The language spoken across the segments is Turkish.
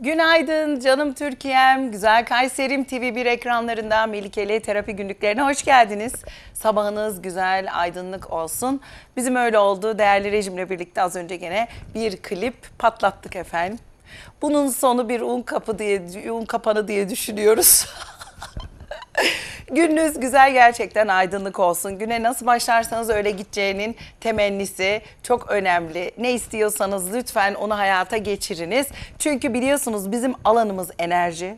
Günaydın canım Türkiye'm, güzel Kayserim TV1 ekranlarından Melikeli Terapi Günlüklerine hoş geldiniz. Sabahınız güzel, aydınlık olsun. Bizim öyle oldu. Değerli rejimle birlikte az önce gene bir klip patlattık efendim. Bunun sonu bir un kapı diye un kapanı diye düşünüyoruz. Gününüz güzel gerçekten aydınlık olsun. Güne nasıl başlarsanız öyle gideceğinin temennisi çok önemli. Ne istiyorsanız lütfen onu hayata geçiriniz. Çünkü biliyorsunuz bizim alanımız enerji.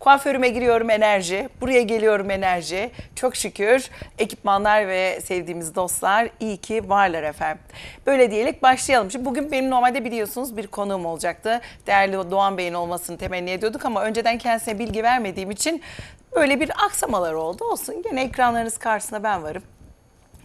Kuaförüme giriyorum enerji, buraya geliyorum enerji. Çok şükür ekipmanlar ve sevdiğimiz dostlar iyi ki varlar efendim. Böyle diyelim başlayalım. Şimdi bugün benim normalde biliyorsunuz bir konuğum olacaktı. Değerli Doğan Bey'in olmasını temenni ediyorduk ama önceden kendisine bilgi vermediğim için böyle bir aksamalar oldu. Olsun gene ekranlarınız karşısında ben varım.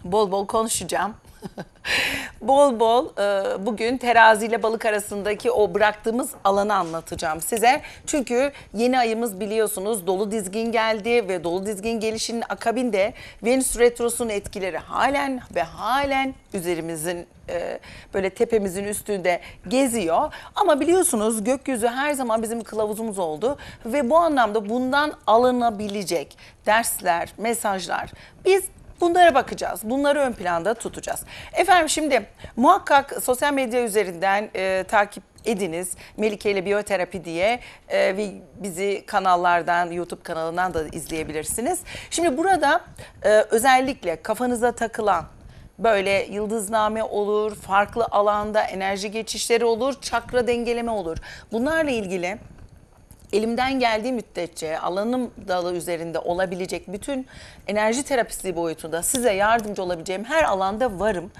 Bol bol konuşacağım. bol bol e, bugün terazi ile balık arasındaki o bıraktığımız alanı anlatacağım size. Çünkü yeni ayımız biliyorsunuz dolu dizgin geldi ve dolu dizgin gelişinin akabinde Venüs retrosun etkileri halen ve halen üzerimizin e, böyle tepemizin üstünde geziyor. Ama biliyorsunuz gökyüzü her zaman bizim kılavuzumuz oldu ve bu anlamda bundan alınabilecek dersler, mesajlar. Biz Bunlara bakacağız. Bunları ön planda tutacağız. Efendim şimdi muhakkak sosyal medya üzerinden e, takip ediniz. Melike ile Biyoterapi diye e, ve bizi kanallardan, YouTube kanalından da izleyebilirsiniz. Şimdi burada e, özellikle kafanıza takılan böyle yıldızname olur, farklı alanda enerji geçişleri olur, çakra dengeleme olur. Bunlarla ilgili elimden geldiği müddetçe alanım dalı üzerinde olabilecek bütün enerji terapisi boyutunda size yardımcı olabileceğim her alanda varım.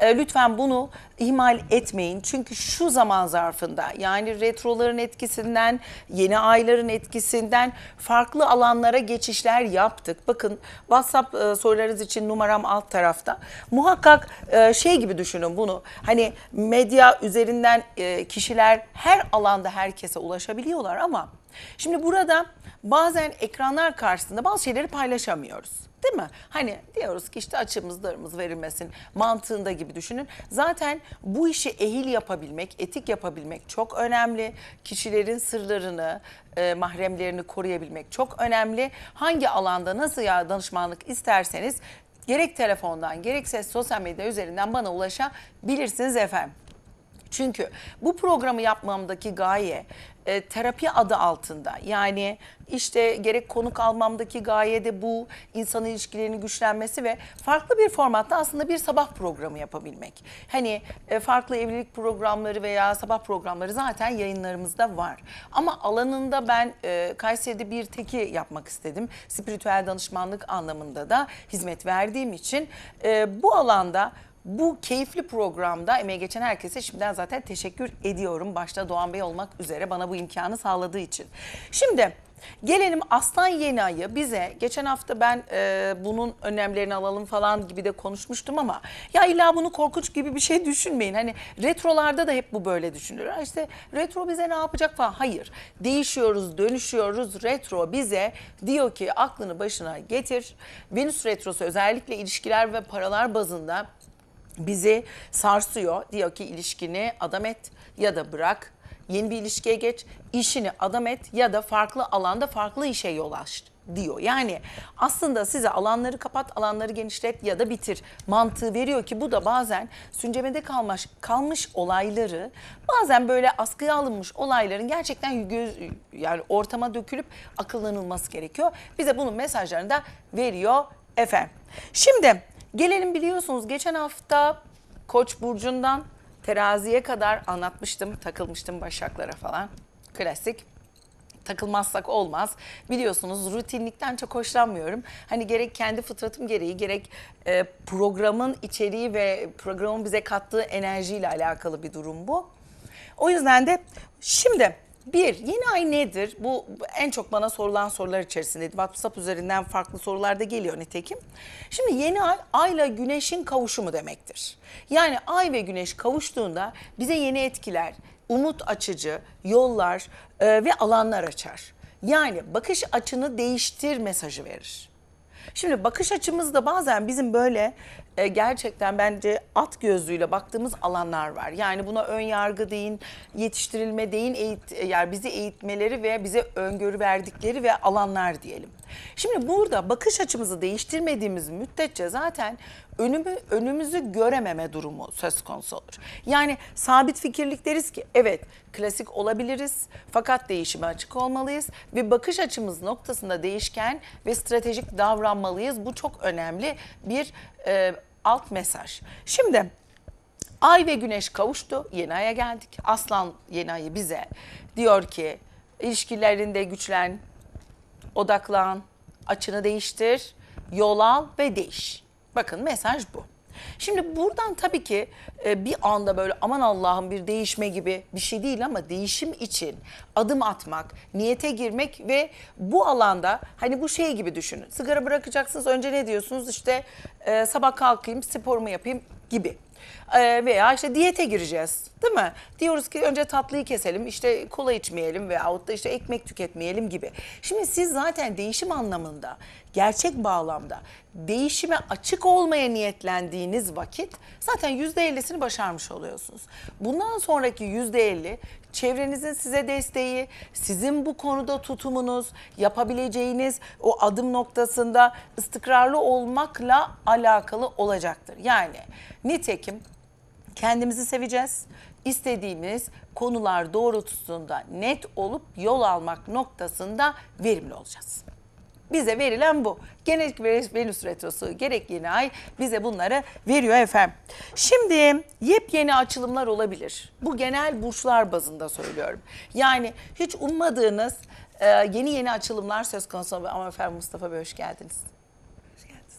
E, lütfen bunu ihmal etmeyin. Çünkü şu zaman zarfında yani retroların etkisinden, yeni ayların etkisinden farklı alanlara geçişler yaptık. Bakın WhatsApp e, sorularınız için numaram alt tarafta. Muhakkak e, şey gibi düşünün bunu. Hani medya üzerinden e, kişiler her alanda herkese ulaşabiliyorlar ama şimdi burada bazen ekranlar karşısında bazı şeyleri paylaşamıyoruz. Değil mi? Hani diyoruz ki işte açımız verilmesin mantığında gibi düşünün. Zaten bu işi ehil yapabilmek, etik yapabilmek çok önemli. Kişilerin sırlarını, e, mahremlerini koruyabilmek çok önemli. Hangi alanda nasıl ya danışmanlık isterseniz gerek telefondan gerekse sosyal medya üzerinden bana ulaşabilirsiniz efendim. Çünkü bu programı yapmamdaki gaye e, terapi adı altında. Yani işte gerek konuk almamdaki gaye de bu insan ilişkilerini güçlenmesi ve farklı bir formatta aslında bir sabah programı yapabilmek. Hani e, farklı evlilik programları veya sabah programları zaten yayınlarımızda var. Ama alanında ben e, Kayseri'de bir teki yapmak istedim. Spiritüel danışmanlık anlamında da hizmet verdiğim için e, bu alanda bu keyifli programda emeği geçen herkese şimdiden zaten teşekkür ediyorum. Başta Doğan Bey olmak üzere bana bu imkanı sağladığı için. Şimdi gelelim Aslan Yeni Ay'ı bize geçen hafta ben e, bunun önlemlerini alalım falan gibi de konuşmuştum ama ya illa bunu korkunç gibi bir şey düşünmeyin. Hani retrolarda da hep bu böyle düşünülür. İşte retro bize ne yapacak falan. Hayır değişiyoruz dönüşüyoruz retro bize diyor ki aklını başına getir. Venüs retrosu özellikle ilişkiler ve paralar bazında bizi sarsıyor. Diyor ki ilişkini adam et ya da bırak. Yeni bir ilişkiye geç, işini adam et ya da farklı alanda farklı işe yol aç diyor. Yani aslında size alanları kapat, alanları genişlet ya da bitir mantığı veriyor ki bu da bazen süncemede kalmış kalmış olayları bazen böyle askıya alınmış olayların gerçekten göz, yani ortama dökülüp akıllanılması gerekiyor. Bize bunun mesajlarını da veriyor efendim. Şimdi Gelelim biliyorsunuz geçen hafta Koç burcundan teraziye kadar anlatmıştım, takılmıştım başaklara falan. Klasik takılmazsak olmaz. Biliyorsunuz rutinlikten çok hoşlanmıyorum. Hani gerek kendi fıtratım gereği gerek e, programın içeriği ve programın bize kattığı enerjiyle alakalı bir durum bu. O yüzden de şimdi bir, yeni ay nedir? Bu en çok bana sorulan sorular içerisindeydi. WhatsApp üzerinden farklı sorular da geliyor nitekim. Şimdi yeni ay, ayla güneşin kavuşumu demektir. Yani ay ve güneş kavuştuğunda bize yeni etkiler, umut açıcı yollar e, ve alanlar açar. Yani bakış açını değiştir mesajı verir. Şimdi bakış açımızda bazen bizim böyle e, gerçekten bence at gözlüğüyle baktığımız alanlar var. Yani buna ön yargı deyin, yetiştirilme deyin, eğit, e, yani bizi eğitmeleri ve bize öngörü verdikleri ve alanlar diyelim. Şimdi burada bakış açımızı değiştirmediğimiz müddetçe zaten önümü, önümüzü görememe durumu söz konusu olur. Yani sabit fikirlik deriz ki evet klasik olabiliriz fakat değişime açık olmalıyız ve bakış açımız noktasında değişken ve stratejik davranmalıyız. Bu çok önemli bir e, alt mesaj. Şimdi ay ve güneş kavuştu yeni aya geldik. Aslan yeni ayı bize diyor ki ilişkilerinde güçlen, odaklan, açını değiştir, yol al ve değiş. Bakın mesaj bu. Şimdi buradan tabii ki e, bir anda böyle aman Allah'ım bir değişme gibi bir şey değil ama değişim için adım atmak, niyete girmek ve bu alanda hani bu şey gibi düşünün. Sigara bırakacaksınız önce ne diyorsunuz işte e, sabah kalkayım sporumu yapayım gibi. E, veya işte diyete gireceğiz değil mi? Diyoruz ki önce tatlıyı keselim işte kola içmeyelim veyahut da işte ekmek tüketmeyelim gibi. Şimdi siz zaten değişim anlamında gerçek bağlamda değişime açık olmaya niyetlendiğiniz vakit zaten yüzde ellisini başarmış oluyorsunuz. Bundan sonraki yüzde elli çevrenizin size desteği, sizin bu konuda tutumunuz, yapabileceğiniz o adım noktasında istikrarlı olmakla alakalı olacaktır. Yani nitekim kendimizi seveceğiz. İstediğimiz konular doğrultusunda net olup yol almak noktasında verimli olacağız. Bize verilen bu. Gerek Venüs Retrosu gerek yeni ay bize bunları veriyor efendim. Şimdi yepyeni açılımlar olabilir. Bu genel burçlar bazında söylüyorum. Yani hiç ummadığınız e, yeni yeni açılımlar söz konusu. Ama efendim Mustafa Bey hoş geldiniz. Hoş geldiniz.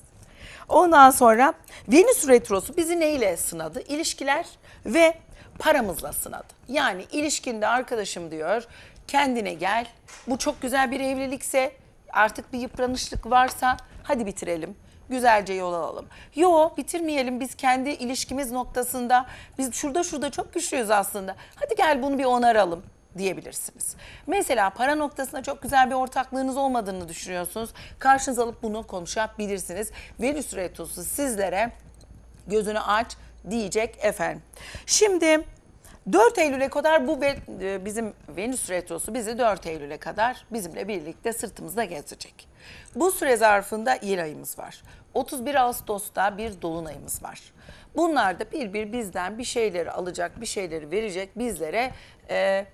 Ondan sonra Venüs Retrosu bizi neyle sınadı? İlişkiler ve paramızla sınadı. Yani ilişkinde arkadaşım diyor kendine gel. Bu çok güzel bir evlilikse artık bir yıpranışlık varsa hadi bitirelim. Güzelce yol alalım. Yo bitirmeyelim biz kendi ilişkimiz noktasında biz şurada şurada çok güçlüyüz aslında. Hadi gel bunu bir onaralım diyebilirsiniz. Mesela para noktasında çok güzel bir ortaklığınız olmadığını düşünüyorsunuz. Karşınıza alıp bunu konuşabilirsiniz. Venüs retrosu sizlere gözünü aç diyecek efendim. Şimdi 4 Eylül'e kadar bu e, bizim Venüs Retrosu bizi 4 Eylül'e kadar bizimle birlikte sırtımızda gezecek. Bu süre zarfında yıl ayımız var. 31 Ağustos'ta bir dolunayımız var. Bunlar da bir bir bizden bir şeyleri alacak, bir şeyleri verecek bizlere... E,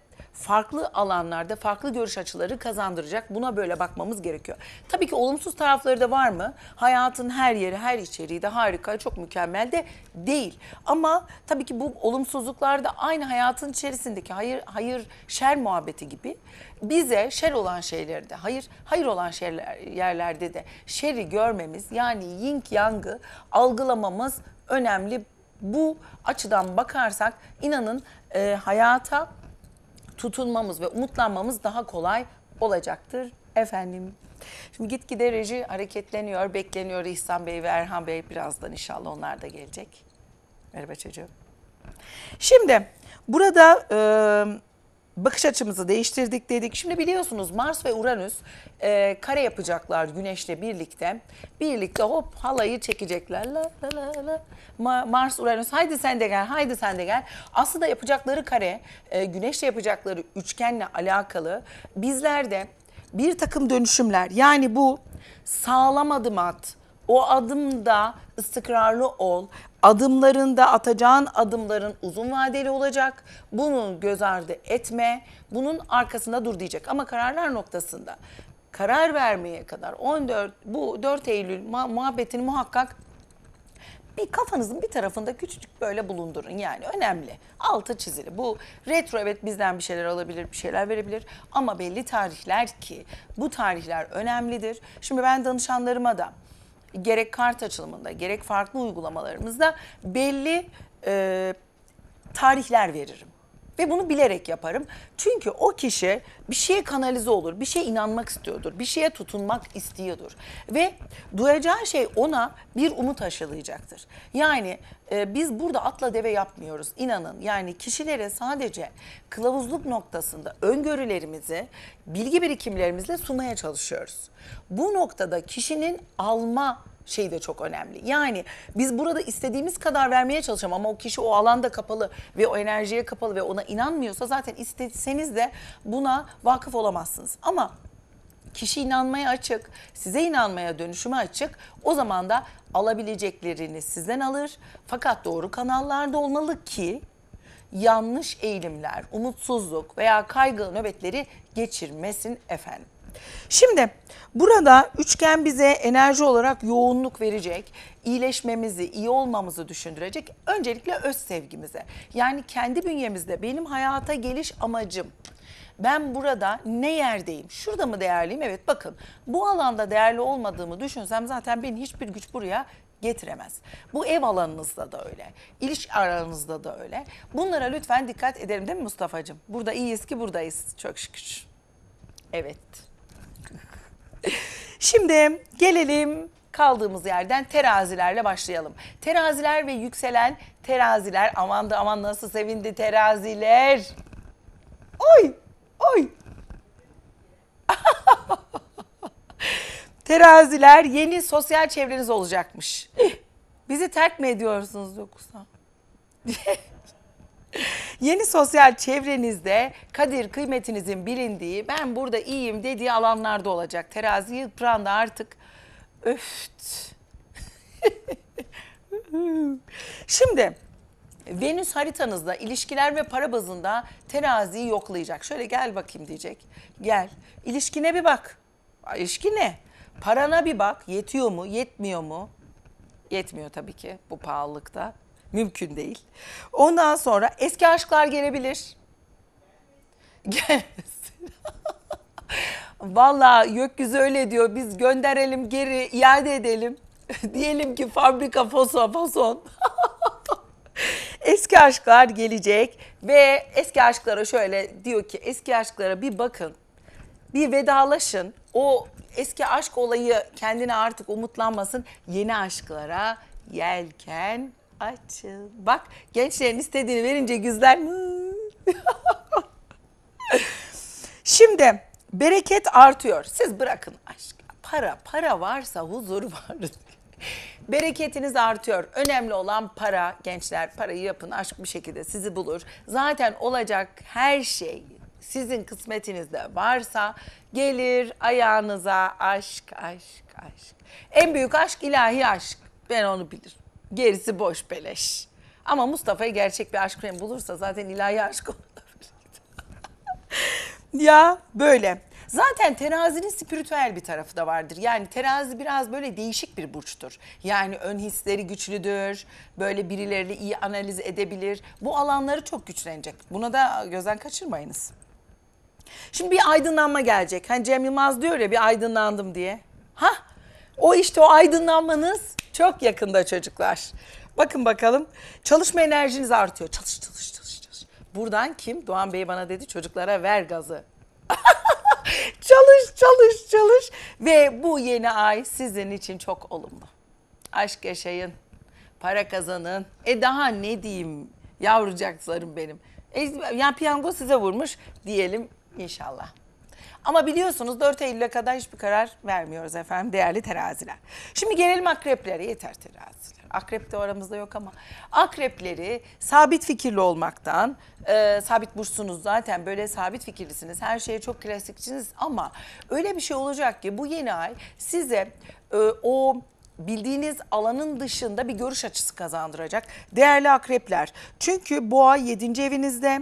farklı alanlarda farklı görüş açıları kazandıracak. Buna böyle bakmamız gerekiyor. Tabii ki olumsuz tarafları da var mı? Hayatın her yeri, her içeriği de harika, çok mükemmel de değil. Ama tabii ki bu olumsuzluklar da aynı hayatın içerisindeki hayır hayır şer muhabbeti gibi bize şer olan şeylerde, hayır hayır olan şeyler, yerlerde de şeri görmemiz yani yin yangı algılamamız önemli. Bu açıdan bakarsak inanın e, hayata tutunmamız ve umutlanmamız daha kolay olacaktır efendim. Şimdi gitgide reji hareketleniyor, bekleniyor İhsan Bey ve Erhan Bey birazdan inşallah onlar da gelecek. Merhaba çocuğum. Şimdi burada e, bakış açımızı değiştirdik dedik. Şimdi biliyorsunuz Mars ve Uranüs e, kare yapacaklar Güneş'le birlikte. Birlikte hop halayı çekecekler. La, la, la, la. Ma, Mars, Uranüs haydi sen de gel, haydi sen de gel. Aslında yapacakları kare, e, Güneş'le yapacakları üçgenle alakalı bizler de bir takım dönüşümler yani bu sağlam adım at, o adımda istikrarlı ol adımlarında atacağın adımların uzun vadeli olacak. Bunu göz ardı etme. Bunun arkasında dur diyecek ama kararlar noktasında karar vermeye kadar 14 bu 4 Eylül muhabbetini muhakkak bir kafanızın bir tarafında küçücük böyle bulundurun yani önemli. Altı çizili. Bu retro evet bizden bir şeyler alabilir, bir şeyler verebilir ama belli tarihler ki bu tarihler önemlidir. Şimdi ben danışanlarıma da gerek kart açılımında gerek farklı uygulamalarımızda belli e, tarihler veririm. Ve bunu bilerek yaparım. Çünkü o kişi bir şeye kanalize olur, bir şeye inanmak istiyordur, bir şeye tutunmak istiyordur. Ve duyacağı şey ona bir umut aşılayacaktır. Yani e, biz burada atla deve yapmıyoruz inanın. Yani kişilere sadece kılavuzluk noktasında öngörülerimizi bilgi birikimlerimizle sunmaya çalışıyoruz. Bu noktada kişinin alma şey de çok önemli. Yani biz burada istediğimiz kadar vermeye çalışalım ama o kişi o alanda kapalı ve o enerjiye kapalı ve ona inanmıyorsa zaten isteseniz de buna vakıf olamazsınız. Ama kişi inanmaya açık, size inanmaya dönüşüme açık. O zaman da alabileceklerini sizden alır. Fakat doğru kanallarda olmalı ki yanlış eğilimler, umutsuzluk veya kaygı nöbetleri geçirmesin efendim. Şimdi burada üçgen bize enerji olarak yoğunluk verecek, iyileşmemizi, iyi olmamızı düşündürecek. Öncelikle öz sevgimize. Yani kendi bünyemizde benim hayata geliş amacım, ben burada ne yerdeyim? Şurada mı değerliyim? Evet bakın bu alanda değerli olmadığımı düşünsem zaten beni hiçbir güç buraya getiremez. Bu ev alanınızda da öyle. İliş aranızda da öyle. Bunlara lütfen dikkat edelim değil mi Mustafa'cığım? Burada iyiyiz ki buradayız çok şükür. Evet. Şimdi gelelim kaldığımız yerden terazilerle başlayalım. Teraziler ve yükselen teraziler aman da aman nasıl sevindi teraziler. Oy oy. teraziler yeni sosyal çevreniz olacakmış. Bizi terk mi ediyorsunuz yoksa? Yeni sosyal çevrenizde kadir kıymetinizin bilindiği, ben burada iyiyim dediği alanlarda olacak. Terazi yıpranda artık öft. Şimdi Venüs haritanızda ilişkiler ve para bazında teraziyi yoklayacak. Şöyle gel bakayım diyecek. Gel. İlişkine bir bak. İlişki ne? Parana bir bak. Yetiyor mu? Yetmiyor mu? Yetmiyor tabii ki bu pahalılıkta. Mümkün değil. Ondan sonra eski aşklar gelebilir. Gelmesin. Vallahi gökyüzü öyle diyor biz gönderelim geri iade edelim. Diyelim ki fabrika fosa fason. eski aşklar gelecek ve eski aşklara şöyle diyor ki eski aşklara bir bakın. Bir vedalaşın. O eski aşk olayı kendine artık umutlanmasın. Yeni aşklara yelken Açıl, Bak gençlerin istediğini verince güzel. Şimdi bereket artıyor. Siz bırakın aşk. Para, para varsa huzur var. Bereketiniz artıyor. Önemli olan para gençler. Parayı yapın aşk bir şekilde sizi bulur. Zaten olacak her şey sizin kısmetinizde varsa gelir ayağınıza aşk, aşk, aşk. En büyük aşk ilahi aşk. Ben onu bilirim. Gerisi boş beleş. Ama Mustafa'ya gerçek bir aşk kremi bulursa zaten ilahi aşk olabilir. ya böyle. Zaten terazinin spiritüel bir tarafı da vardır. Yani terazi biraz böyle değişik bir burçtur. Yani ön hisleri güçlüdür. Böyle birileriyle iyi analiz edebilir. Bu alanları çok güçlenecek. Buna da gözden kaçırmayınız. Şimdi bir aydınlanma gelecek. Hani Cem Yılmaz diyor ya bir aydınlandım diye. Hah o işte o aydınlanmanız çok yakında çocuklar. Bakın bakalım çalışma enerjiniz artıyor. Çalış çalış çalış. çalış. Buradan kim? Doğan Bey bana dedi çocuklara ver gazı. çalış çalış çalış. Ve bu yeni ay sizin için çok olumlu. Aşk yaşayın. Para kazanın. E daha ne diyeyim yavrucaklarım benim. E, yani piyango size vurmuş diyelim inşallah. Ama biliyorsunuz 4 Eylül'e kadar hiçbir karar vermiyoruz efendim değerli teraziler. Şimdi gelelim akreplere yeter teraziler. Akrep de aramızda yok ama akrepleri sabit fikirli olmaktan, e, sabit bursunuz zaten böyle sabit fikirlisiniz. Her şeye çok klasikçiniz ama öyle bir şey olacak ki bu yeni ay size e, o bildiğiniz alanın dışında bir görüş açısı kazandıracak. Değerli akrepler çünkü boğa 7. evinizde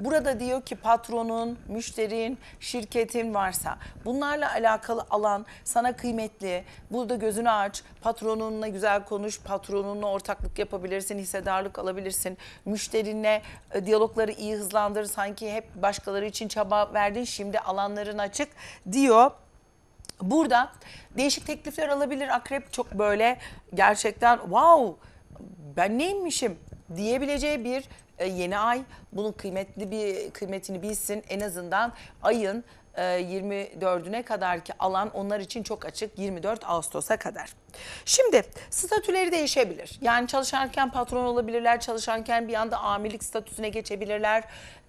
burada diyor ki patronun, müşterin, şirketin varsa bunlarla alakalı alan sana kıymetli. Burada gözünü aç, patronunla güzel konuş, patronunla ortaklık yapabilirsin, hissedarlık alabilirsin. Müşterinle e, diyalogları iyi hızlandır sanki hep başkaları için çaba verdin şimdi alanların açık diyor. Burada değişik teklifler alabilir. Akrep çok böyle gerçekten wow ben neymişim diyebileceği bir e, yeni ay. Bunun kıymetli bir kıymetini bilsin. En azından ayın 24'üne e, kadar ki alan onlar için çok açık 24 Ağustos'a kadar. Şimdi statüleri değişebilir. Yani çalışarken patron olabilirler, çalışarken bir anda amirlik statüsüne geçebilirler.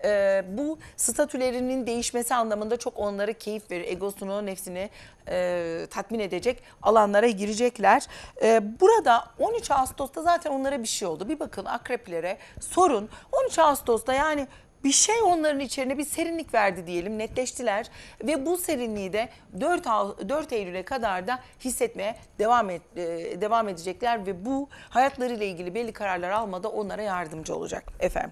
Ee, bu statülerinin değişmesi anlamında çok onlara keyif verir. Egosunu, nefsini e, tatmin edecek alanlara girecekler. Ee, burada 13 Ağustos'ta zaten onlara bir şey oldu. Bir bakın akreplere sorun. 13 Ağustos'ta yani bir şey onların içerine bir serinlik verdi diyelim netleştiler ve bu serinliği de 4, 4 Eylül'e kadar da hissetmeye devam et, e, devam edecekler ve bu hayatlarıyla ilgili belli kararlar almada onlara yardımcı olacak efendim.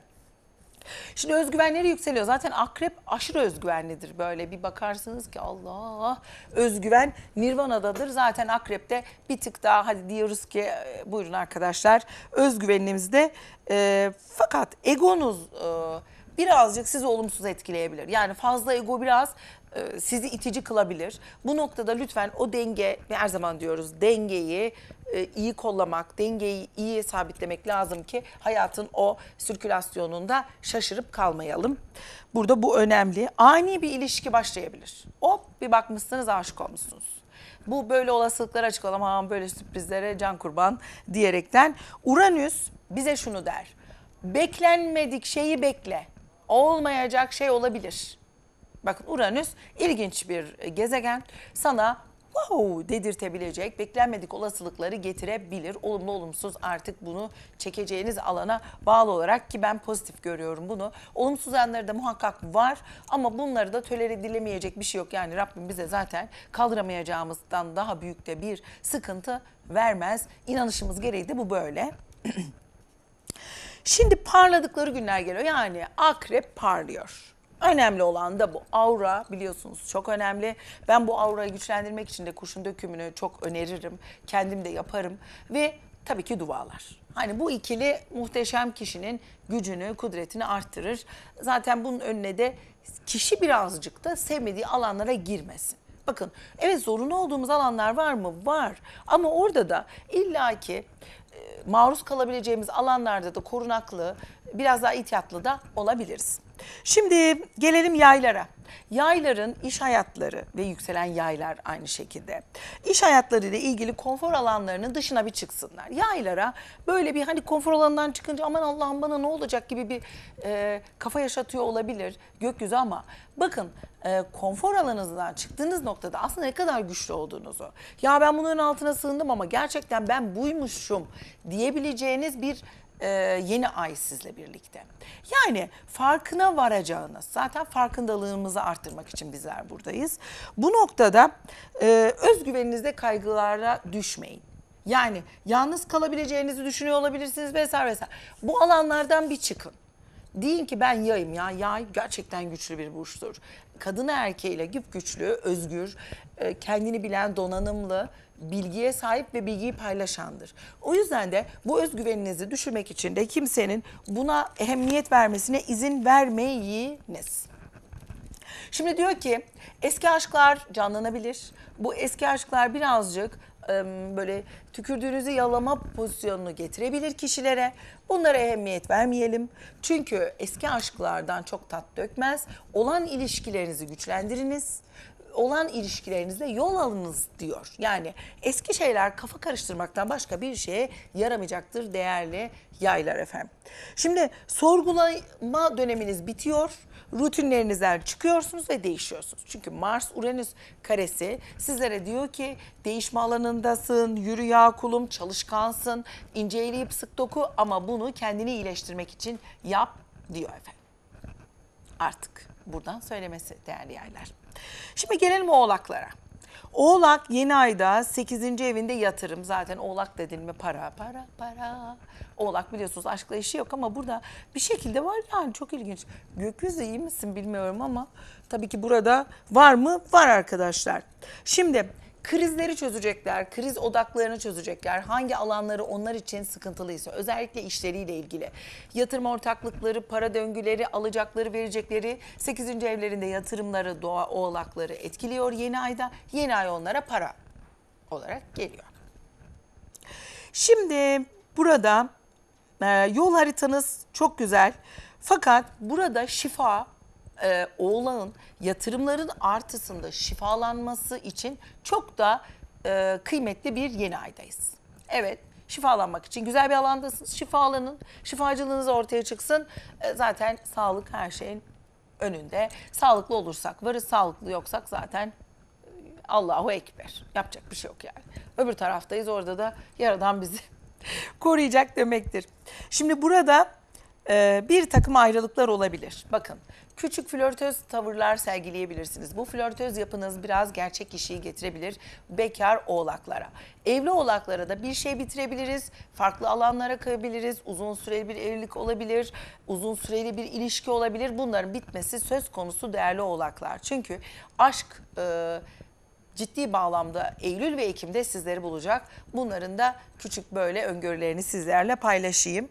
Şimdi özgüvenleri yükseliyor. Zaten akrep aşırı özgüvenlidir. Böyle bir bakarsınız ki Allah özgüven nirvanadadır. Zaten akrepte bir tık daha hadi diyoruz ki e, buyurun arkadaşlar özgüvenimizde. E, fakat egonuz... E, birazcık sizi olumsuz etkileyebilir. Yani fazla ego biraz e, sizi itici kılabilir. Bu noktada lütfen o denge her zaman diyoruz dengeyi e, iyi kollamak, dengeyi iyi sabitlemek lazım ki hayatın o sirkülasyonunda şaşırıp kalmayalım. Burada bu önemli. Ani bir ilişki başlayabilir. Hop bir bakmışsınız aşık olmuşsunuz. Bu böyle olasılıklar açık olamam, böyle sürprizlere can kurban diyerekten Uranüs bize şunu der. Beklenmedik şeyi bekle olmayacak şey olabilir. Bakın Uranüs ilginç bir gezegen. Sana wow dedirtebilecek, beklenmedik olasılıkları getirebilir. Olumlu olumsuz artık bunu çekeceğiniz alana bağlı olarak ki ben pozitif görüyorum bunu. Olumsuz yanları da muhakkak var ama bunları da töler edilemeyecek bir şey yok. Yani Rabbim bize zaten kaldıramayacağımızdan daha büyük de bir sıkıntı vermez. İnanışımız gereği de bu böyle. Şimdi parladıkları günler geliyor. Yani akrep parlıyor. Önemli olan da bu. Aura biliyorsunuz çok önemli. Ben bu aurayı güçlendirmek için de kurşun dökümünü çok öneririm. Kendim de yaparım. Ve tabii ki dualar. Hani bu ikili muhteşem kişinin gücünü, kudretini arttırır. Zaten bunun önüne de kişi birazcık da sevmediği alanlara girmesin. Bakın evet zorunlu olduğumuz alanlar var mı? Var. Ama orada da illaki maruz kalabileceğimiz alanlarda da korunaklı, biraz daha ihtiyatlı da olabiliriz. Şimdi gelelim yaylara. Yayların iş hayatları ve yükselen yaylar aynı şekilde. İş hayatları ile ilgili konfor alanlarının dışına bir çıksınlar. Yaylara böyle bir hani konfor alanından çıkınca aman Allah'ım bana ne olacak gibi bir e, kafa yaşatıyor olabilir gökyüzü ama bakın e, konfor alanınızdan çıktığınız noktada aslında ne kadar güçlü olduğunuzu ya ben bunun altına sığındım ama gerçekten ben buymuşum diyebileceğiniz bir ee, yeni ay sizle birlikte. Yani farkına varacağınız, zaten farkındalığımız fazla arttırmak için bizler buradayız. Bu noktada e, özgüveninizde kaygılara düşmeyin. Yani yalnız kalabileceğinizi düşünüyor olabilirsiniz vesaire vesaire. Bu alanlardan bir çıkın. Deyin ki ben yayım ya. Yay gerçekten güçlü bir burçtur. Kadın erkeğiyle güp güçlü, özgür, e, kendini bilen, donanımlı, bilgiye sahip ve bilgiyi paylaşandır. O yüzden de bu özgüveninizi düşürmek için de kimsenin buna ehemmiyet vermesine izin vermeyiniz. Şimdi diyor ki eski aşklar canlanabilir. Bu eski aşklar birazcık böyle tükürdüğünüzü yalama pozisyonunu getirebilir kişilere. Bunlara ehemmiyet vermeyelim. Çünkü eski aşklardan çok tat dökmez. Olan ilişkilerinizi güçlendiriniz olan ilişkilerinizde yol alınız diyor. Yani eski şeyler kafa karıştırmaktan başka bir şeye yaramayacaktır değerli yaylar efendim. Şimdi sorgulama döneminiz bitiyor rutinlerinizden çıkıyorsunuz ve değişiyorsunuz. Çünkü Mars Uranüs karesi sizlere diyor ki değişme alanındasın, yürü ya kulum, çalışkansın, ince eleyip sık doku ama bunu kendini iyileştirmek için yap diyor efendim. Artık buradan söylemesi değerli yaylar. Şimdi gelelim oğlaklara. Oğlak yeni ayda 8. evinde yatırım. Zaten oğlak dedin mi para para para. Oğlak biliyorsunuz aşkla işi yok ama burada bir şekilde var yani çok ilginç. Gökyüzü iyi misin bilmiyorum ama tabii ki burada var mı? Var arkadaşlar. Şimdi Krizleri çözecekler, kriz odaklarını çözecekler. Hangi alanları onlar için sıkıntılıysa özellikle işleriyle ilgili. Yatırım ortaklıkları, para döngüleri, alacakları, verecekleri 8. evlerinde yatırımları, doğa oğlakları etkiliyor yeni ayda. Yeni ay onlara para olarak geliyor. Şimdi burada e, yol haritanız çok güzel. Fakat burada şifa e, oğlağın yatırımların artısında şifalanması için çok da e, kıymetli bir yeni aydayız. Evet şifalanmak için güzel bir alandasınız. Şifalanın, şifacılığınız ortaya çıksın. E, zaten sağlık her şeyin önünde. Sağlıklı olursak varız, sağlıklı yoksak zaten e, Allahu Ekber. Yapacak bir şey yok yani. Öbür taraftayız orada da yaradan bizi koruyacak demektir. Şimdi burada e, bir takım ayrılıklar olabilir. Bakın küçük flörtöz tavırlar sergileyebilirsiniz. Bu flörtöz yapınız biraz gerçek kişiyi getirebilir bekar oğlaklara. Evli oğlaklara da bir şey bitirebiliriz. Farklı alanlara kayabiliriz. Uzun süreli bir evlilik olabilir. Uzun süreli bir ilişki olabilir. Bunların bitmesi söz konusu değerli oğlaklar. Çünkü aşk... E, ciddi bağlamda Eylül ve Ekim'de sizleri bulacak. Bunların da küçük böyle öngörülerini sizlerle paylaşayım.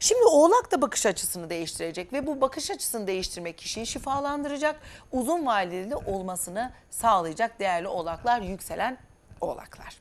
Şimdi oğlak da bakış açısını değiştirecek ve bu bakış açısını değiştirmek kişiyi şifalandıracak, uzun vadeli olmasını sağlayacak değerli oğlaklar, yükselen oğlaklar.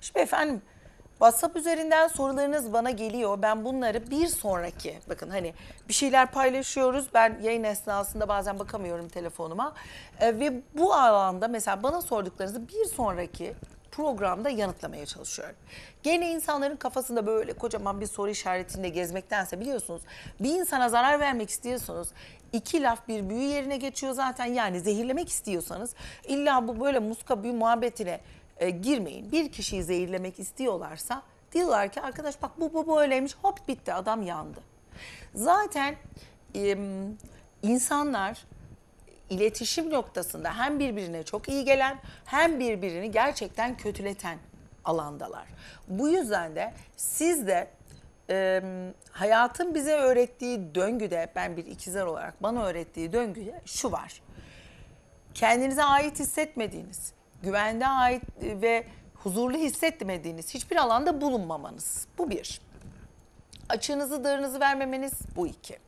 Şimdi efendim WhatsApp üzerinden sorularınız bana geliyor. Ben bunları bir sonraki bakın hani bir şeyler paylaşıyoruz. Ben yayın esnasında bazen bakamıyorum telefonuma. E, ve bu alanda mesela bana sorduklarınızı bir sonraki programda yanıtlamaya çalışıyorum. Gene insanların kafasında böyle kocaman bir soru işaretinde gezmektense biliyorsunuz bir insana zarar vermek istiyorsunuz. İki laf bir büyü yerine geçiyor zaten yani zehirlemek istiyorsanız illa bu böyle muska büyü muhabbetine e, girmeyin. Bir kişiyi zehirlemek istiyorlarsa diyorlar ki arkadaş bak bu bu böyleymiş hop bitti adam yandı. Zaten e, insanlar iletişim noktasında hem birbirine çok iyi gelen hem birbirini gerçekten kötületen alandalar. Bu yüzden de siz de e, hayatın bize öğrettiği döngüde ben bir ikizler olarak bana öğrettiği döngüde şu var. Kendinize ait hissetmediğiniz, güvende ait ve huzurlu hissetmediğiniz hiçbir alanda bulunmamanız. Bu bir. Açığınızı darınızı vermemeniz bu iki.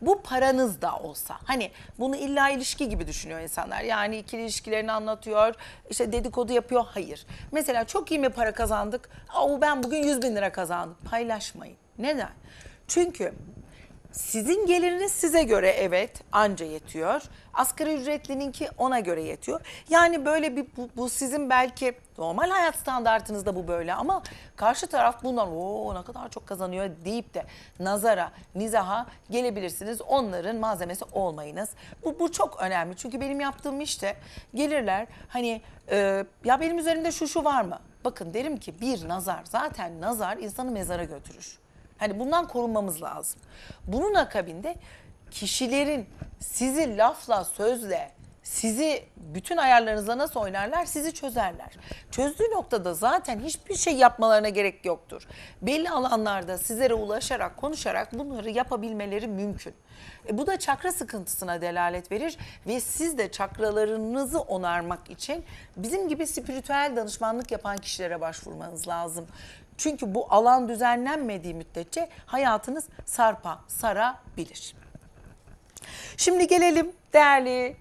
Bu paranız da olsa. Hani bunu illa ilişki gibi düşünüyor insanlar. Yani ikili ilişkilerini anlatıyor. işte dedikodu yapıyor. Hayır. Mesela çok iyi bir para kazandık? Aa, ben bugün 100 bin lira kazandım. Paylaşmayın. Neden? Çünkü sizin geliriniz size göre evet anca yetiyor. Asgari ücretlininki ona göre yetiyor. Yani böyle bir bu, bu sizin belki normal hayat standartınızda bu böyle ama karşı taraf bundan o ne kadar çok kazanıyor deyip de nazara, nizaha gelebilirsiniz. Onların malzemesi olmayınız. Bu, bu çok önemli. Çünkü benim yaptığım işte gelirler hani e, ya benim üzerimde şu şu var mı? Bakın derim ki bir nazar zaten nazar insanı mezara götürür. Hani bundan korunmamız lazım. Bunun akabinde kişilerin sizi lafla, sözle, sizi bütün ayarlarınıza nasıl oynarlar sizi çözerler. Çözdüğü noktada zaten hiçbir şey yapmalarına gerek yoktur. Belli alanlarda sizlere ulaşarak konuşarak bunları yapabilmeleri mümkün. E, bu da çakra sıkıntısına delalet verir ve siz de çakralarınızı onarmak için bizim gibi spiritüel danışmanlık yapan kişilere başvurmanız lazım. Çünkü bu alan düzenlenmediği müddetçe hayatınız sarpa sarabilir. Şimdi gelelim değerli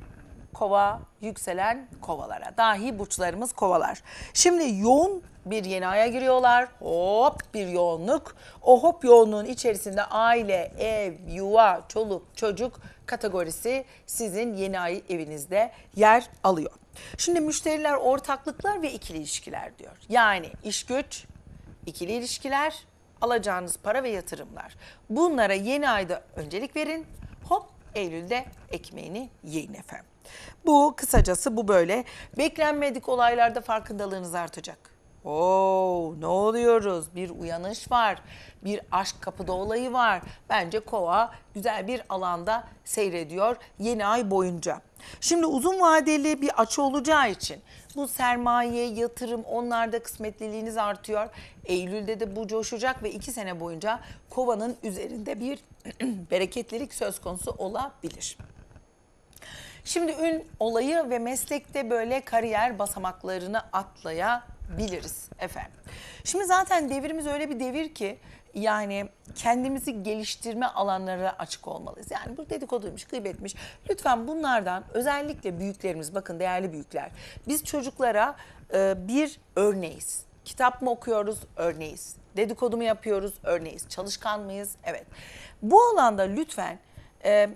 kova, yükselen kovalara. Dahi burçlarımız kovalar. Şimdi yoğun bir yeni aya giriyorlar. Hop bir yoğunluk. O hop yoğunluğun içerisinde aile, ev, yuva, çoluk, çocuk kategorisi sizin yeni ay evinizde yer alıyor. Şimdi müşteriler ortaklıklar ve ikili ilişkiler diyor. Yani iş güç, ikili ilişkiler, alacağınız para ve yatırımlar. Bunlara yeni ayda öncelik verin. Hop Eylül'de ekmeğini yiyin efendim. Bu kısacası bu böyle. Beklenmedik olaylarda farkındalığınız artacak. Oo, ne oluyoruz? Bir uyanış var. Bir aşk kapıda olayı var. Bence kova güzel bir alanda seyrediyor yeni ay boyunca. Şimdi uzun vadeli bir açı olacağı için bu sermaye, yatırım onlarda kısmetliliğiniz artıyor. Eylül'de de bu coşacak ve iki sene boyunca kovanın üzerinde bir bereketlilik söz konusu olabilir. Şimdi ün olayı ve meslekte böyle kariyer basamaklarını atlaya biliriz efendim. Şimdi zaten devrimiz öyle bir devir ki yani kendimizi geliştirme alanlara açık olmalıyız. Yani bu dedikoduymuş, gıybetmiş. Lütfen bunlardan özellikle büyüklerimiz bakın değerli büyükler. Biz çocuklara e, bir örneğiz. Kitap mı okuyoruz? Örneğiz. Dedikodu mu yapıyoruz? Örneğiz. Çalışkan mıyız? Evet. Bu alanda lütfen e,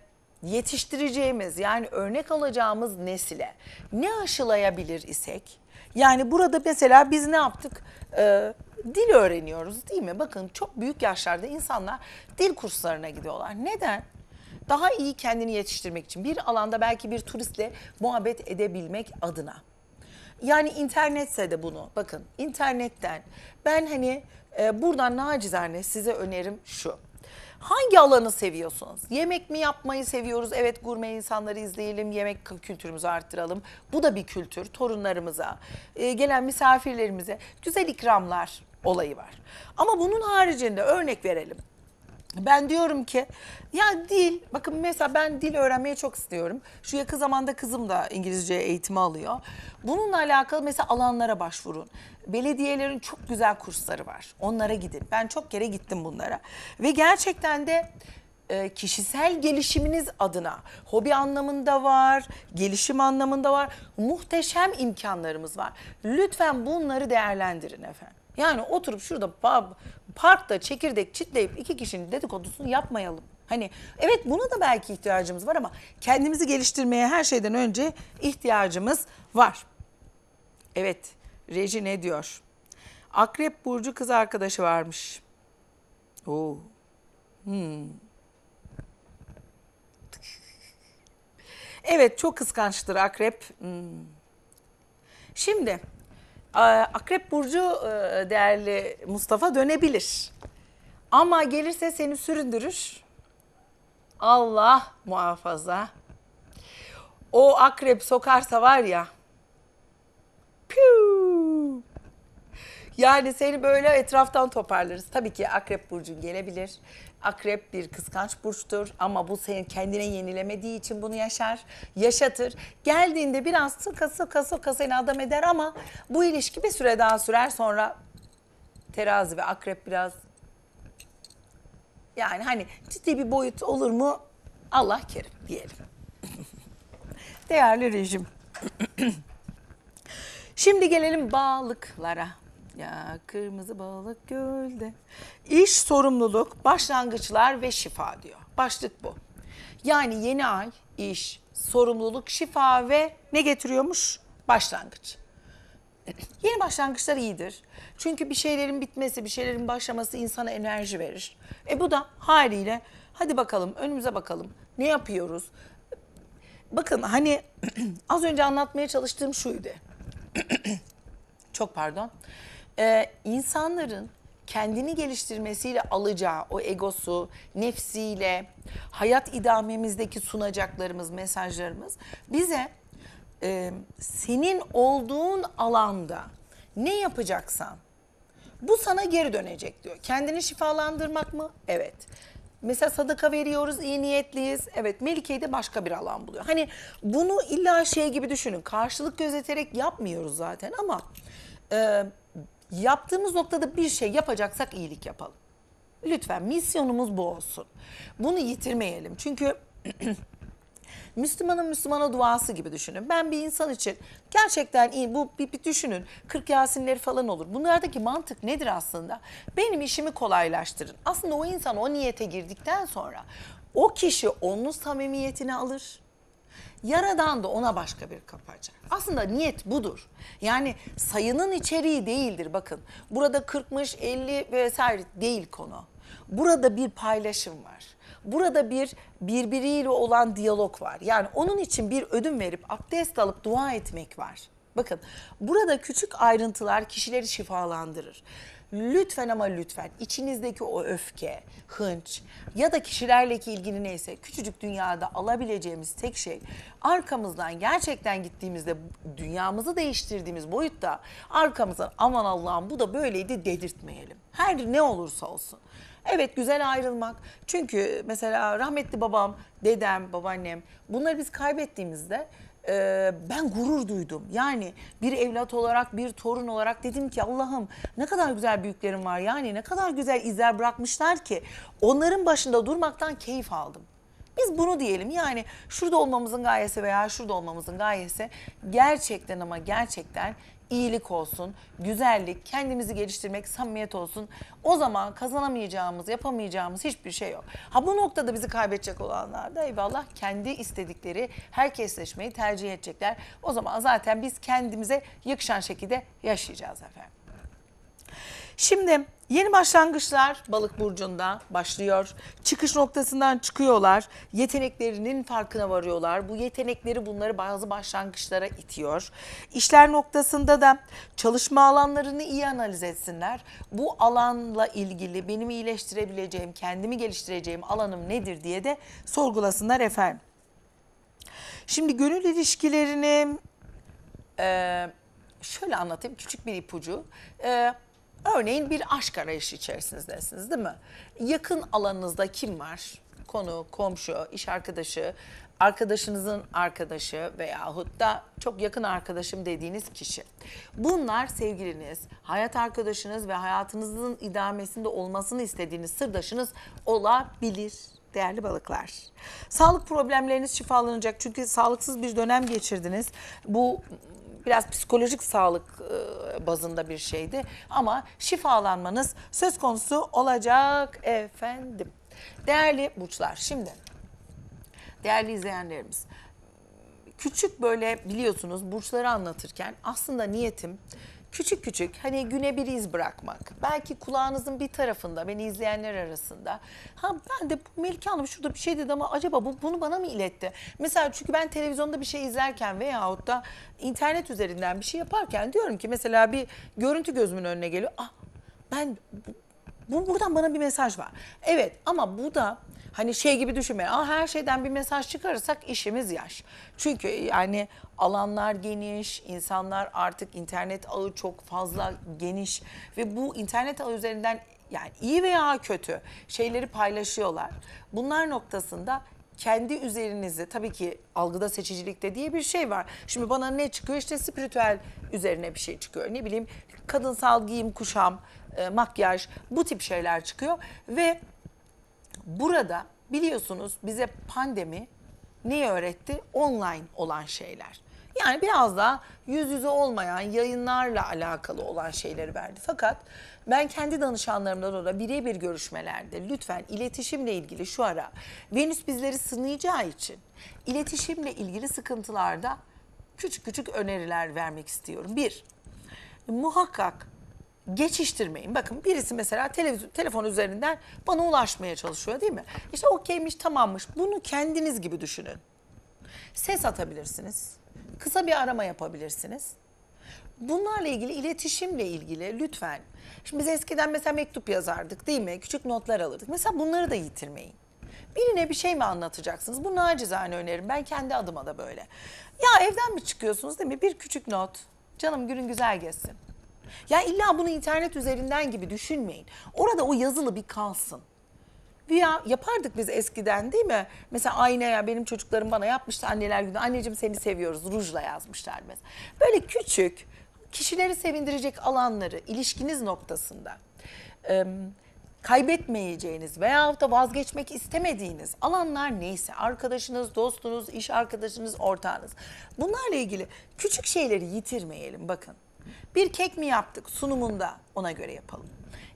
yetiştireceğimiz yani örnek alacağımız nesile ne aşılayabilir isek yani burada mesela biz ne yaptık? Ee, dil öğreniyoruz değil mi? Bakın çok büyük yaşlarda insanlar dil kurslarına gidiyorlar. Neden? Daha iyi kendini yetiştirmek için bir alanda belki bir turistle muhabbet edebilmek adına. Yani internetse de bunu bakın internetten ben hani e, buradan nacizane size önerim şu. Hangi alanı seviyorsunuz? Yemek mi yapmayı seviyoruz? Evet gurme insanları izleyelim, yemek kültürümüzü arttıralım. Bu da bir kültür. Torunlarımıza, e, gelen misafirlerimize güzel ikramlar olayı var. Ama bunun haricinde örnek verelim. Ben diyorum ki ya dil bakın mesela ben dil öğrenmeye çok istiyorum. Şu yakın zamanda kızım da İngilizce eğitimi alıyor. Bununla alakalı mesela alanlara başvurun. Belediyelerin çok güzel kursları var. Onlara gidin. Ben çok kere gittim bunlara. Ve gerçekten de e, kişisel gelişiminiz adına hobi anlamında var, gelişim anlamında var. Muhteşem imkanlarımız var. Lütfen bunları değerlendirin efendim. Yani oturup şurada parkta çekirdek çitleyip iki kişinin dedikodusunu yapmayalım. Hani evet buna da belki ihtiyacımız var ama kendimizi geliştirmeye her şeyden önce ihtiyacımız var. Evet. Reji ne diyor? Akrep Burcu kız arkadaşı varmış. Oo. Hmm. Evet çok kıskançtır akrep. Hmm. Şimdi e, akrep burcu e, değerli Mustafa dönebilir. Ama gelirse seni süründürür. Allah muhafaza. O akrep sokarsa var ya. Piu. Yani seni böyle etraftan toparlarız. Tabii ki Akrep Burcun gelebilir. Akrep bir kıskanç burçtur ama bu senin kendine yenilemediği için bunu yaşar, yaşatır. Geldiğinde biraz sıka sıka sıka seni adam eder ama bu ilişki bir süre daha sürer sonra terazi ve akrep biraz yani hani ciddi bir boyut olur mu Allah kerim diyelim. Değerli rejim. Şimdi gelelim bağlıklara. Ya kırmızı balık gölde. İş, sorumluluk, başlangıçlar ve şifa diyor. Başlık bu. Yani yeni ay, iş, sorumluluk, şifa ve ne getiriyormuş? Başlangıç. Yeni başlangıçlar iyidir. Çünkü bir şeylerin bitmesi, bir şeylerin başlaması insana enerji verir. E bu da haliyle hadi bakalım önümüze bakalım. Ne yapıyoruz? Bakın hani az önce anlatmaya çalıştığım şuydu. Çok pardon e, insanların kendini geliştirmesiyle alacağı o egosu, nefsiyle, hayat idamemizdeki sunacaklarımız, mesajlarımız bize e, senin olduğun alanda ne yapacaksan bu sana geri dönecek diyor. Kendini şifalandırmak mı? Evet. Mesela sadaka veriyoruz, iyi niyetliyiz. Evet, Melike'yi de başka bir alan buluyor. Hani bunu illa şey gibi düşünün. Karşılık gözeterek yapmıyoruz zaten ama e, Yaptığımız noktada bir şey yapacaksak iyilik yapalım. Lütfen misyonumuz bu olsun. Bunu yitirmeyelim. Çünkü Müslümanın Müslümana duası gibi düşünün. Ben bir insan için gerçekten iyi bu bir, bir düşünün. Kırk Yasinleri falan olur. Bunlardaki mantık nedir aslında? Benim işimi kolaylaştırın. Aslında o insan o niyete girdikten sonra o kişi onun samimiyetini alır. Yaradan da ona başka bir kapı açar. Aslında niyet budur. Yani sayının içeriği değildir bakın. Burada 40'mış 50 vesaire değil konu. Burada bir paylaşım var. Burada bir birbiriyle olan diyalog var. Yani onun için bir ödün verip abdest alıp dua etmek var. Bakın burada küçük ayrıntılar kişileri şifalandırır lütfen ama lütfen içinizdeki o öfke, hınç ya da kişilerleki ilgili neyse küçücük dünyada alabileceğimiz tek şey arkamızdan gerçekten gittiğimizde dünyamızı değiştirdiğimiz boyutta arkamızdan aman Allah'ım bu da böyleydi dedirtmeyelim. Her ne olursa olsun. Evet güzel ayrılmak. Çünkü mesela rahmetli babam, dedem, babaannem bunları biz kaybettiğimizde e, ben gurur duydum. Yani bir evlat olarak, bir torun olarak dedim ki Allah'ım ne kadar güzel büyüklerim var. Yani ne kadar güzel izler bırakmışlar ki onların başında durmaktan keyif aldım. Biz bunu diyelim yani şurada olmamızın gayesi veya şurada olmamızın gayesi gerçekten ama gerçekten iyilik olsun, güzellik, kendimizi geliştirmek, samimiyet olsun. O zaman kazanamayacağımız, yapamayacağımız hiçbir şey yok. Ha bu noktada bizi kaybedecek olanlar da eyvallah kendi istedikleri herkesleşmeyi tercih edecekler. O zaman zaten biz kendimize yakışan şekilde yaşayacağız efendim. Şimdi Yeni başlangıçlar balık burcunda başlıyor. Çıkış noktasından çıkıyorlar. Yeteneklerinin farkına varıyorlar. Bu yetenekleri bunları bazı başlangıçlara itiyor. İşler noktasında da çalışma alanlarını iyi analiz etsinler. Bu alanla ilgili benim iyileştirebileceğim, kendimi geliştireceğim alanım nedir diye de sorgulasınlar efendim. Şimdi gönül ilişkilerini şöyle anlatayım küçük bir ipucu. Evet Örneğin bir aşk arayışı içerisindesiniz değil mi? Yakın alanınızda kim var? Konu, komşu, iş arkadaşı, arkadaşınızın arkadaşı veyahut da çok yakın arkadaşım dediğiniz kişi. Bunlar sevgiliniz, hayat arkadaşınız ve hayatınızın idamesinde olmasını istediğiniz sırdaşınız olabilir değerli balıklar. Sağlık problemleriniz şifalanacak çünkü sağlıksız bir dönem geçirdiniz. Bu biraz psikolojik sağlık e, bazında bir şeydi. Ama şifalanmanız söz konusu olacak efendim. Değerli burçlar şimdi değerli izleyenlerimiz küçük böyle biliyorsunuz burçları anlatırken aslında niyetim küçük küçük hani güne bir iz bırakmak. Belki kulağınızın bir tarafında beni izleyenler arasında. Ha ben de Melike Hanım şurada bir şey dedi ama acaba bu, bunu bana mı iletti? Mesela çünkü ben televizyonda bir şey izlerken veyahut da internet üzerinden bir şey yaparken diyorum ki mesela bir görüntü gözümün önüne geliyor. Ah ben bu, buradan bana bir mesaj var. Evet ama bu da Hani şey gibi düşünmeyin. Aa, her şeyden bir mesaj çıkarırsak işimiz yaş. Çünkü yani alanlar geniş, insanlar artık internet ağı çok fazla geniş ve bu internet ağı üzerinden yani iyi veya kötü şeyleri paylaşıyorlar. Bunlar noktasında kendi üzerinizi tabii ki algıda seçicilikte diye bir şey var. Şimdi bana ne çıkıyor işte spiritüel üzerine bir şey çıkıyor. Ne bileyim kadınsal giyim kuşam, e, makyaj bu tip şeyler çıkıyor ve Burada biliyorsunuz bize pandemi neyi öğretti? Online olan şeyler. Yani biraz daha yüz yüze olmayan yayınlarla alakalı olan şeyleri verdi. Fakat ben kendi danışanlarımdan da birebir görüşmelerde lütfen iletişimle ilgili şu ara Venüs bizleri sınayacağı için iletişimle ilgili sıkıntılarda küçük küçük öneriler vermek istiyorum. Bir, muhakkak geçiştirmeyin. Bakın birisi mesela televizyon, telefon üzerinden bana ulaşmaya çalışıyor değil mi? İşte okeymiş tamammış bunu kendiniz gibi düşünün. Ses atabilirsiniz. Kısa bir arama yapabilirsiniz. Bunlarla ilgili iletişimle ilgili lütfen. Şimdi biz eskiden mesela mektup yazardık değil mi? Küçük notlar alırdık. Mesela bunları da yitirmeyin. Birine bir şey mi anlatacaksınız? Bu nacizane önerim. Ben kendi adıma da böyle. Ya evden mi çıkıyorsunuz değil mi? Bir küçük not. Canım günün güzel geçsin. Ya illa bunu internet üzerinden gibi düşünmeyin. Orada o yazılı bir kalsın. Veya yapardık biz eskiden değil mi? Mesela aynaya benim çocuklarım bana yapmıştı anneler günü. Anneciğim seni seviyoruz rujla yazmışlar mesela. Böyle küçük kişileri sevindirecek alanları ilişkiniz noktasında kaybetmeyeceğiniz veyahut da vazgeçmek istemediğiniz alanlar neyse arkadaşınız, dostunuz, iş arkadaşınız, ortağınız bunlarla ilgili küçük şeyleri yitirmeyelim bakın. Bir kek mi yaptık sunumunda ona göre yapalım.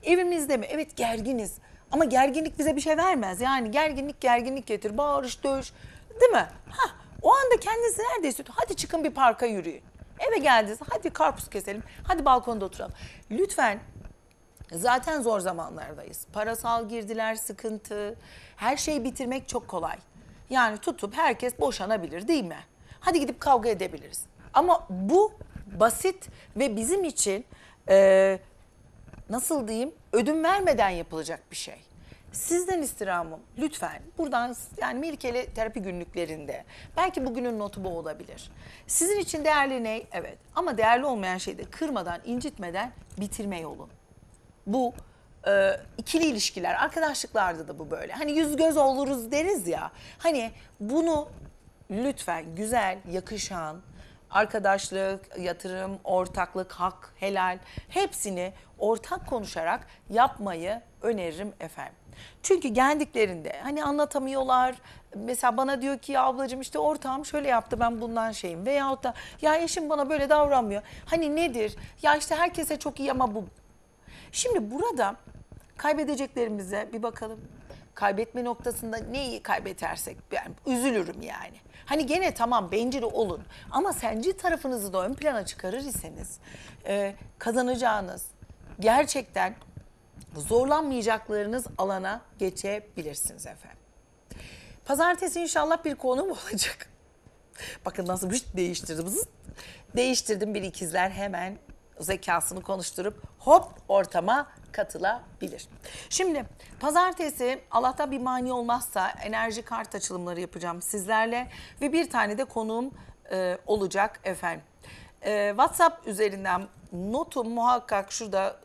Evimizde mi? Evet gerginiz. Ama gerginlik bize bir şey vermez. Yani gerginlik gerginlik getir. Bağırış, dövüş. Değil mi? Hah, o anda kendinizi neredeyse hadi çıkın bir parka yürüyün. Eve geldiniz hadi karpuz keselim. Hadi balkonda oturalım. Lütfen zaten zor zamanlardayız. Parasal girdiler sıkıntı. Her şeyi bitirmek çok kolay. Yani tutup herkes boşanabilir değil mi? Hadi gidip kavga edebiliriz. Ama bu basit ve bizim için e, nasıl diyeyim ödün vermeden yapılacak bir şey. Sizden istirhamım lütfen buradan yani Melike'li terapi günlüklerinde belki bugünün notu bu olabilir. Sizin için değerli ne? Evet ama değerli olmayan şeyi de kırmadan incitmeden bitirme yolu. Bu e, ikili ilişkiler arkadaşlıklarda da bu böyle. Hani yüz göz oluruz deriz ya hani bunu lütfen güzel yakışan arkadaşlık, yatırım, ortaklık, hak, helal hepsini ortak konuşarak yapmayı öneririm efendim. Çünkü geldiklerinde hani anlatamıyorlar. Mesela bana diyor ki ya ablacığım işte ortağım şöyle yaptı ben bundan şeyim. Veyahut da ya eşim bana böyle davranmıyor. Hani nedir? Ya işte herkese çok iyi ama bu. Şimdi burada kaybedeceklerimize bir bakalım. Kaybetme noktasında neyi kaybetersek yani üzülürüm yani. Hani gene tamam bencil olun ama senci tarafınızı da ön plana çıkarır iseniz e, kazanacağınız gerçekten zorlanmayacaklarınız alana geçebilirsiniz efendim. Pazartesi inşallah bir konum olacak. Bakın nasıl bir şey değiştirdim. Değiştirdim bir ikizler hemen zekasını konuşturup hop ortama katılabilir. Şimdi pazartesi Allah'tan bir mani olmazsa enerji kart açılımları yapacağım sizlerle ve bir tane de konuğum e, olacak efendim. E, WhatsApp üzerinden notum muhakkak şurada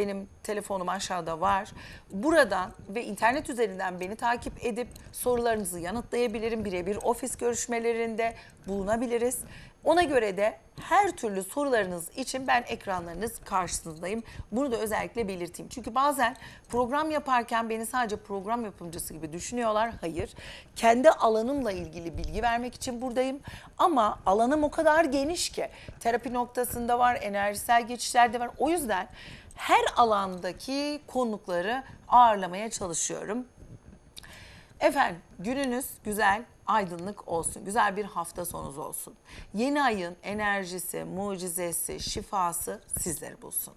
benim telefonum aşağıda var. Buradan ve internet üzerinden beni takip edip sorularınızı yanıtlayabilirim. Birebir ofis görüşmelerinde bulunabiliriz. Ona göre de her türlü sorularınız için ben ekranlarınız karşısındayım. Bunu da özellikle belirteyim. Çünkü bazen program yaparken beni sadece program yapımcısı gibi düşünüyorlar. Hayır. Kendi alanımla ilgili bilgi vermek için buradayım. Ama alanım o kadar geniş ki terapi noktasında var, enerjisel geçişlerde var. O yüzden her alandaki konukları ağırlamaya çalışıyorum. Efendim gününüz güzel, aydınlık olsun. Güzel bir hafta sonunuz olsun. Yeni ayın enerjisi, mucizesi, şifası sizleri bulsun.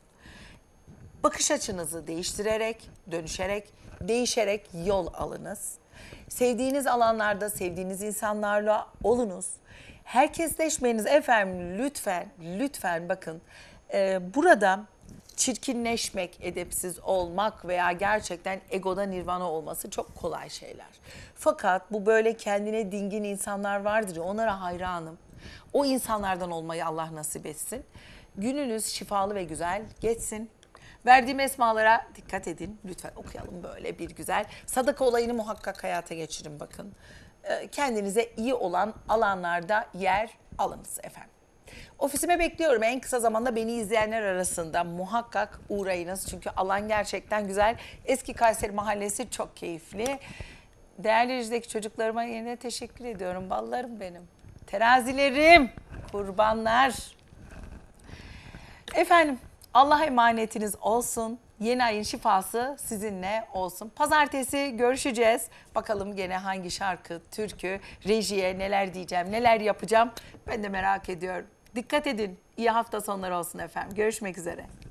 Bakış açınızı değiştirerek, dönüşerek, değişerek yol alınız. Sevdiğiniz alanlarda sevdiğiniz insanlarla olunuz. Herkesleşmeyiniz efendim lütfen, lütfen bakın. E, burada çirkinleşmek, edepsiz olmak veya gerçekten egoda nirvana olması çok kolay şeyler. Fakat bu böyle kendine dingin insanlar vardır ya onlara hayranım. O insanlardan olmayı Allah nasip etsin. Gününüz şifalı ve güzel geçsin. Verdiğim esmalara dikkat edin. Lütfen okuyalım böyle bir güzel. Sadaka olayını muhakkak hayata geçirin bakın. Ee, kendinize iyi olan alanlarda yer alınız efendim. Ofisime bekliyorum. En kısa zamanda beni izleyenler arasında muhakkak uğrayınız. Çünkü alan gerçekten güzel. Eski Kayseri Mahallesi çok keyifli. Değerli Rize'deki çocuklarıma yerine teşekkür ediyorum. Ballarım benim. Terazilerim, kurbanlar. Efendim Allah emanetiniz olsun. Yeni ayın şifası sizinle olsun. Pazartesi görüşeceğiz. Bakalım gene hangi şarkı, türkü, rejiye neler diyeceğim, neler yapacağım. Ben de merak ediyorum. Dikkat edin. İyi hafta sonları olsun efendim. Görüşmek üzere.